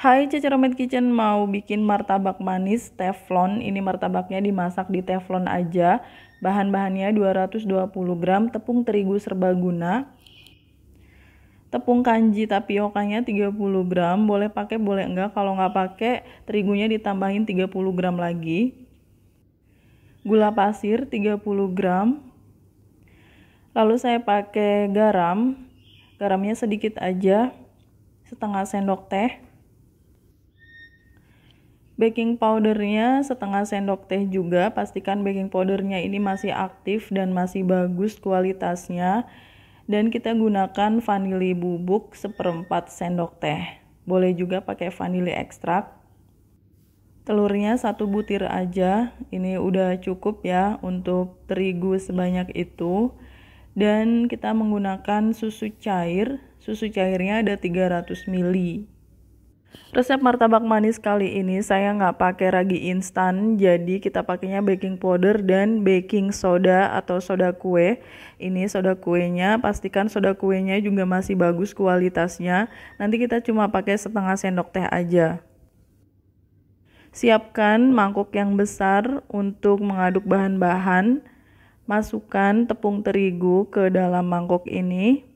Hai Ceceromit Kitchen mau bikin martabak manis teflon Ini martabaknya dimasak di teflon aja Bahan-bahannya 220 gram tepung terigu serbaguna Tepung kanji tapiokanya 30 gram Boleh pakai boleh enggak Kalau nggak pakai terigunya ditambahin 30 gram lagi Gula pasir 30 gram Lalu saya pakai garam garamnya sedikit aja setengah sendok teh baking powdernya setengah sendok teh juga pastikan baking powdernya ini masih aktif dan masih bagus kualitasnya dan kita gunakan vanili bubuk seperempat sendok teh boleh juga pakai vanili ekstrak telurnya satu butir aja ini udah cukup ya untuk terigu sebanyak itu dan kita menggunakan susu cair susu cairnya ada 300 ml Resep martabak manis kali ini saya nggak pakai ragi instan, jadi kita pakainya baking powder dan baking soda atau soda kue. Ini soda kuenya, pastikan soda kuenya juga masih bagus kualitasnya. Nanti kita cuma pakai setengah sendok teh aja. Siapkan mangkuk yang besar untuk mengaduk bahan-bahan. Masukkan tepung terigu ke dalam mangkuk ini.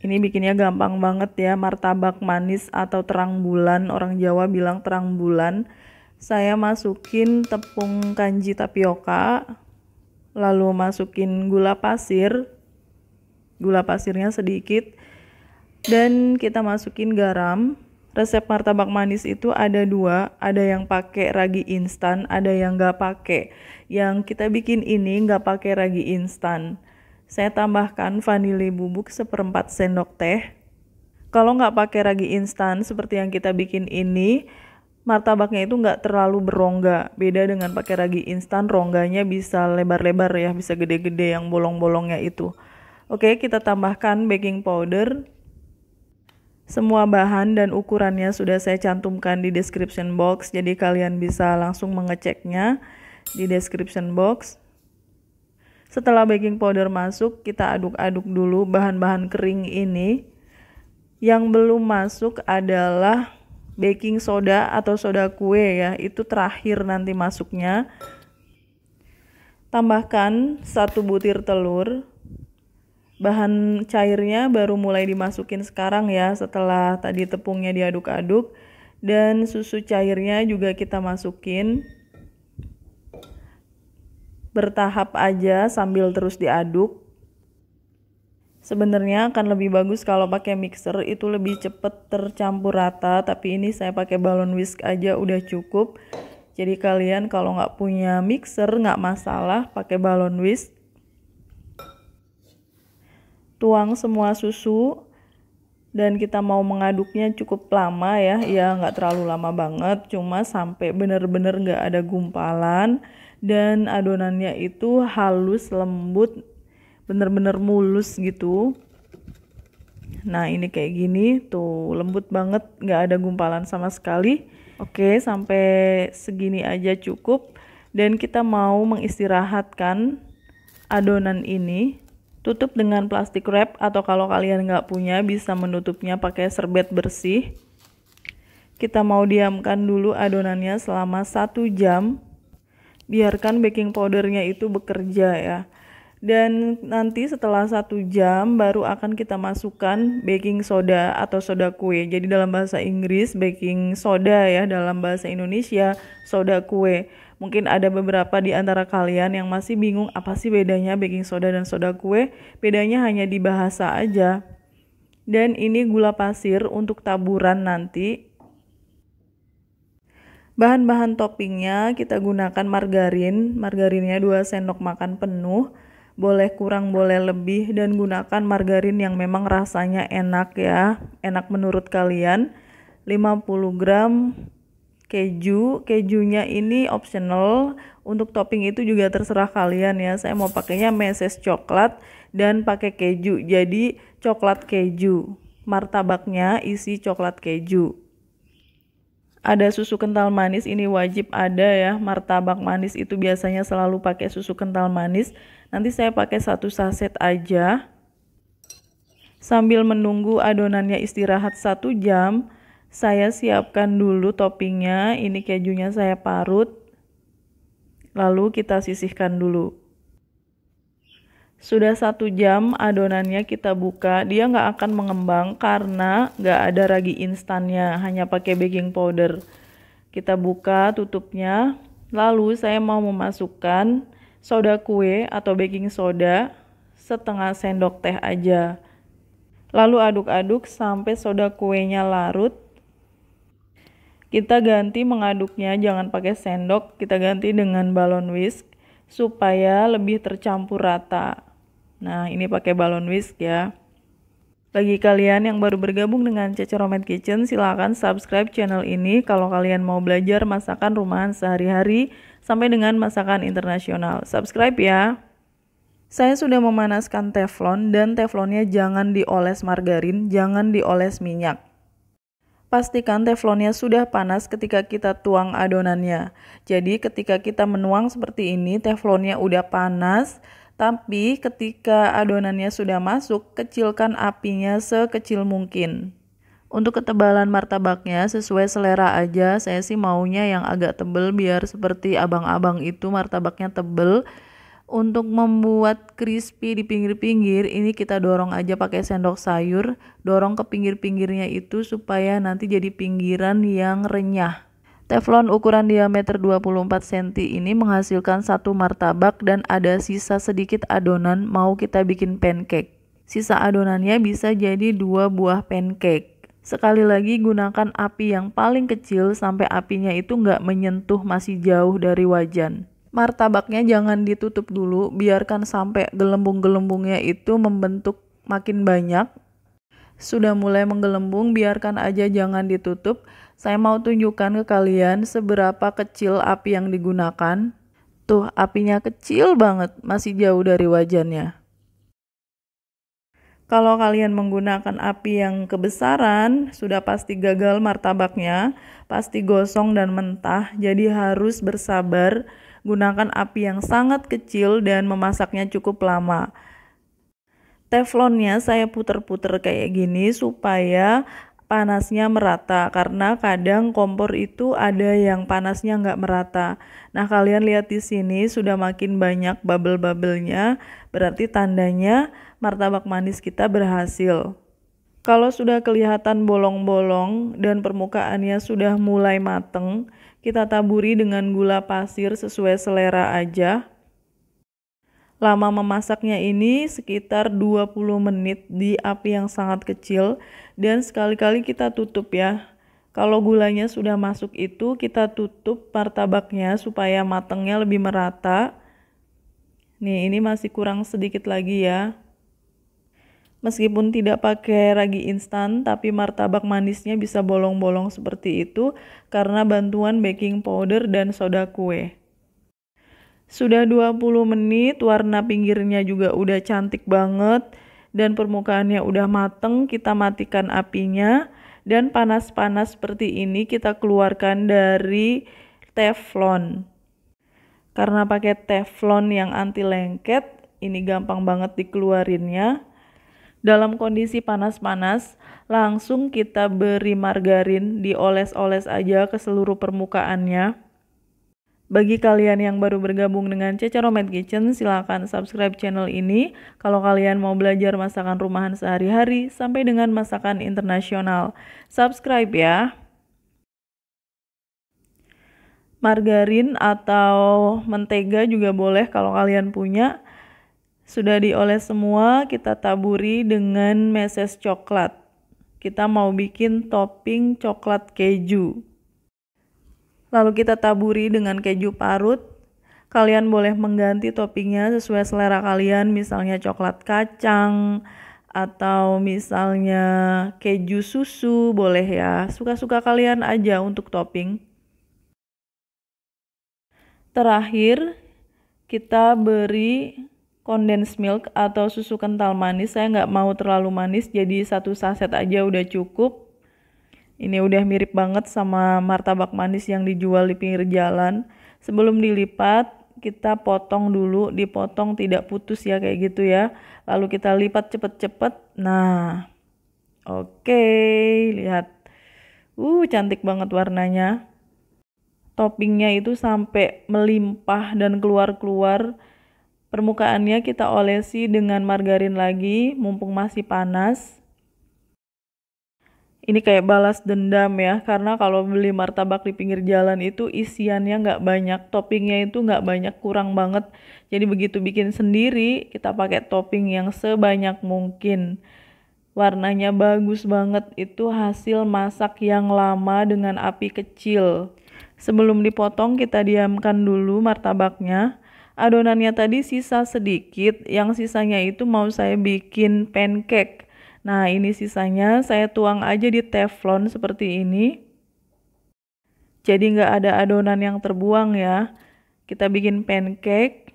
Ini bikinnya gampang banget ya, martabak manis atau terang bulan. Orang Jawa bilang terang bulan. Saya masukin tepung kanji tapioka, lalu masukin gula pasir. Gula pasirnya sedikit dan kita masukin garam. Resep martabak manis itu ada dua, ada yang pakai ragi instan, ada yang nggak pakai. Yang kita bikin ini nggak pakai ragi instan saya tambahkan vanili bubuk seperempat sendok teh. Kalau nggak pakai ragi instan seperti yang kita bikin ini, martabaknya itu nggak terlalu berongga. Beda dengan pakai ragi instan, rongganya bisa lebar-lebar ya, bisa gede-gede yang bolong-bolongnya itu. Oke, kita tambahkan baking powder. Semua bahan dan ukurannya sudah saya cantumkan di description box, jadi kalian bisa langsung mengeceknya di description box. Setelah baking powder masuk, kita aduk-aduk dulu bahan-bahan kering ini. Yang belum masuk adalah baking soda atau soda kue ya, itu terakhir nanti masuknya. Tambahkan satu butir telur. Bahan cairnya baru mulai dimasukin sekarang ya, setelah tadi tepungnya diaduk-aduk dan susu cairnya juga kita masukin bertahap aja sambil terus diaduk. Sebenarnya akan lebih bagus kalau pakai mixer itu lebih cepet tercampur rata tapi ini saya pakai balon whisk aja udah cukup. Jadi kalian kalau nggak punya mixer nggak masalah pakai balon whisk. Tuang semua susu dan kita mau mengaduknya cukup lama ya ya nggak terlalu lama banget cuma sampai bener-bener nggak ada gumpalan dan adonannya itu halus, lembut, bener-bener mulus gitu. Nah ini kayak gini tuh lembut banget nggak ada gumpalan sama sekali. Oke sampai segini aja cukup dan kita mau mengistirahatkan adonan ini. Tutup dengan plastik wrap atau kalau kalian nggak punya bisa menutupnya pakai serbet bersih. Kita mau diamkan dulu adonannya selama satu jam biarkan baking powdernya itu bekerja ya dan nanti setelah satu jam baru akan kita masukkan baking soda atau soda kue jadi dalam bahasa Inggris baking soda ya dalam bahasa Indonesia soda kue mungkin ada beberapa di antara kalian yang masih bingung apa sih bedanya baking soda dan soda kue bedanya hanya di bahasa aja dan ini gula pasir untuk taburan nanti Bahan-bahan toppingnya kita gunakan margarin, margarinnya 2 sendok makan penuh, boleh kurang boleh lebih dan gunakan margarin yang memang rasanya enak ya, enak menurut kalian. 50 gram keju, kejunya ini optional. Untuk topping itu juga terserah kalian ya. Saya mau pakainya meses coklat dan pakai keju. Jadi coklat keju. Martabaknya isi coklat keju ada susu kental manis ini wajib ada ya martabak manis itu biasanya selalu pakai susu kental manis nanti saya pakai satu saset aja sambil menunggu adonannya istirahat satu jam saya siapkan dulu toppingnya ini kejunya saya parut lalu kita sisihkan dulu sudah satu jam adonannya kita buka, dia nggak akan mengembang karena nggak ada ragi instannya, hanya pakai baking powder. Kita buka tutupnya, lalu saya mau memasukkan soda kue atau baking soda setengah sendok teh aja. Lalu aduk-aduk sampai soda kuenya larut. Kita ganti mengaduknya jangan pakai sendok, kita ganti dengan balon whisk supaya lebih tercampur rata. Nah, ini pakai balon whisk ya. Bagi kalian yang baru bergabung dengan Romet Kitchen, silahkan subscribe channel ini kalau kalian mau belajar masakan rumahan sehari-hari sampai dengan masakan internasional. Subscribe ya! Saya sudah memanaskan teflon dan teflonnya jangan dioles margarin, jangan dioles minyak. Pastikan teflonnya sudah panas ketika kita tuang adonannya. Jadi ketika kita menuang seperti ini, teflonnya udah panas, tapi ketika adonannya sudah masuk, kecilkan apinya sekecil mungkin. Untuk ketebalan martabaknya sesuai selera aja, saya sih maunya yang agak tebel biar seperti abang-abang itu martabaknya tebel. Untuk membuat crispy di pinggir-pinggir, ini kita dorong aja pakai sendok sayur, dorong ke pinggir-pinggirnya itu supaya nanti jadi pinggiran yang renyah. Teflon ukuran diameter 24 cm ini menghasilkan satu martabak dan ada sisa sedikit adonan mau kita bikin pancake. Sisa adonannya bisa jadi dua buah pancake. Sekali lagi gunakan api yang paling kecil sampai apinya itu nggak menyentuh masih jauh dari wajan. Martabaknya jangan ditutup dulu, biarkan sampai gelembung-gelembungnya itu membentuk makin banyak. Sudah mulai menggelembung, biarkan aja jangan ditutup saya mau tunjukkan ke kalian seberapa kecil api yang digunakan. Tuh, apinya kecil banget, masih jauh dari wajannya. Kalau kalian menggunakan api yang kebesaran, sudah pasti gagal martabaknya, pasti gosong dan mentah, jadi harus bersabar. Gunakan api yang sangat kecil dan memasaknya cukup lama. Teflonnya saya puter-puter kayak gini supaya panasnya merata karena kadang kompor itu ada yang panasnya nggak merata. Nah kalian lihat di sini sudah makin banyak bubble-bubblenya berarti tandanya martabak manis kita berhasil. Kalau sudah kelihatan bolong-bolong dan permukaannya sudah mulai mateng, kita taburi dengan gula pasir sesuai selera aja. Lama memasaknya ini sekitar 20 menit di api yang sangat kecil dan sekali-kali kita tutup ya. Kalau gulanya sudah masuk itu kita tutup martabaknya supaya matangnya lebih merata. Nih, ini masih kurang sedikit lagi ya. Meskipun tidak pakai ragi instan, tapi martabak manisnya bisa bolong-bolong seperti itu karena bantuan baking powder dan soda kue. Sudah 20 menit, warna pinggirnya juga udah cantik banget dan permukaannya udah mateng, kita matikan apinya dan panas-panas seperti ini kita keluarkan dari teflon. Karena pakai teflon yang anti lengket, ini gampang banget dikeluarinnya. Dalam kondisi panas-panas, langsung kita beri margarin, dioles-oles aja ke seluruh permukaannya. Bagi kalian yang baru bergabung dengan Romet Kitchen, silakan subscribe channel ini kalau kalian mau belajar masakan rumahan sehari-hari sampai dengan masakan internasional. Subscribe ya. Margarin atau mentega juga boleh kalau kalian punya. Sudah dioles semua, kita taburi dengan meses coklat. Kita mau bikin topping coklat keju lalu kita taburi dengan keju parut. Kalian boleh mengganti toppingnya sesuai selera kalian, misalnya coklat kacang atau misalnya keju susu, boleh ya. Suka-suka kalian aja untuk topping. Terakhir, kita beri condensed milk atau susu kental manis. Saya nggak mau terlalu manis, jadi satu saset aja udah cukup. Ini udah mirip banget sama martabak manis yang dijual di pinggir jalan. Sebelum dilipat, kita potong dulu, dipotong tidak putus ya kayak gitu ya. Lalu kita lipat cepet-cepet. Nah, oke, lihat. Uh, cantik banget warnanya. Toppingnya itu sampai melimpah dan keluar-keluar. Permukaannya kita olesi dengan margarin lagi, mumpung masih panas ini kayak balas dendam ya karena kalau beli martabak di pinggir jalan itu isiannya nggak banyak toppingnya itu nggak banyak kurang banget jadi begitu bikin sendiri kita pakai topping yang sebanyak mungkin warnanya bagus banget itu hasil masak yang lama dengan api kecil sebelum dipotong kita diamkan dulu martabaknya adonannya tadi sisa sedikit yang sisanya itu mau saya bikin pancake Nah, ini sisanya saya tuang aja di teflon seperti ini. Jadi nggak ada adonan yang terbuang ya. Kita bikin pancake.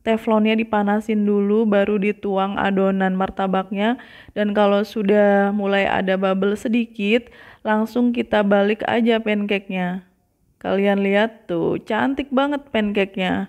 Teflonnya dipanasin dulu, baru dituang adonan martabaknya. Dan kalau sudah mulai ada bubble sedikit, langsung kita balik aja pancake-nya. Kalian lihat tuh, cantik banget pancake-nya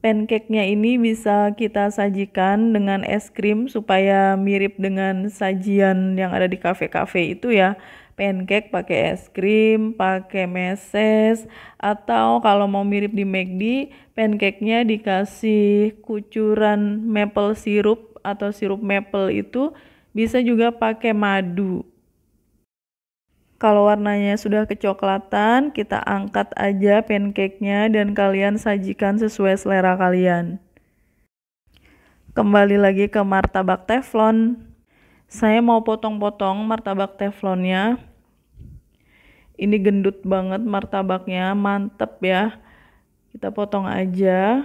pancake-nya ini bisa kita sajikan dengan es krim supaya mirip dengan sajian yang ada di kafe-kafe itu ya. Pancake pakai es krim, pakai meses, atau kalau mau mirip di McD, pancake-nya dikasih kucuran maple sirup atau sirup maple itu bisa juga pakai madu. Kalau warnanya sudah kecoklatan, kita angkat aja pancake-nya dan kalian sajikan sesuai selera kalian. Kembali lagi ke martabak teflon. Saya mau potong-potong martabak teflonnya. Ini gendut banget martabaknya, mantep ya. Kita potong aja.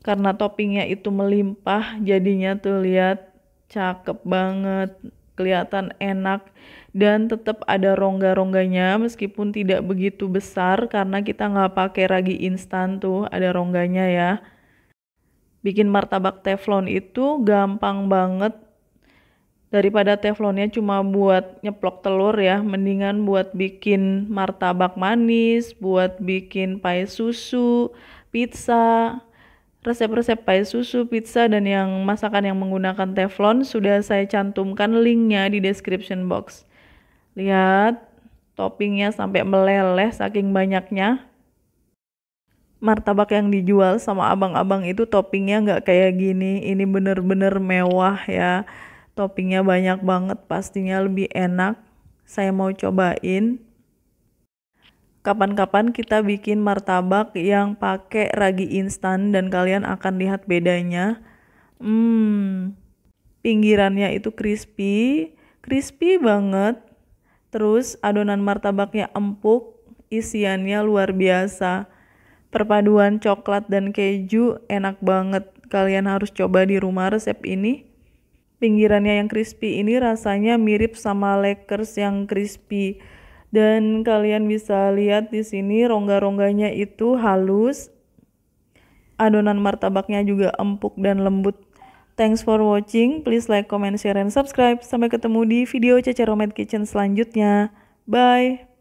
Karena toppingnya itu melimpah, jadinya tuh lihat cakep banget kelihatan enak dan tetap ada rongga-rongganya meskipun tidak begitu besar karena kita nggak pakai ragi instan tuh ada rongganya ya bikin martabak teflon itu gampang banget daripada teflonnya cuma buat nyeplok telur ya mendingan buat bikin martabak manis buat bikin pai susu pizza resep-resep pie susu, pizza, dan yang masakan yang menggunakan teflon sudah saya cantumkan linknya di description box. Lihat, toppingnya sampai meleleh saking banyaknya. Martabak yang dijual sama abang-abang itu toppingnya nggak kayak gini. Ini bener-bener mewah ya. Toppingnya banyak banget, pastinya lebih enak. Saya mau cobain kapan-kapan kita bikin martabak yang pakai ragi instan dan kalian akan lihat bedanya. Hmm, pinggirannya itu crispy, crispy banget. Terus adonan martabaknya empuk, isiannya luar biasa. Perpaduan coklat dan keju enak banget. Kalian harus coba di rumah resep ini. Pinggirannya yang crispy ini rasanya mirip sama lekers yang crispy dan kalian bisa lihat di sini rongga-rongganya itu halus. Adonan martabaknya juga empuk dan lembut. Thanks for watching. Please like, comment, share, and subscribe. Sampai ketemu di video romet Kitchen selanjutnya. Bye!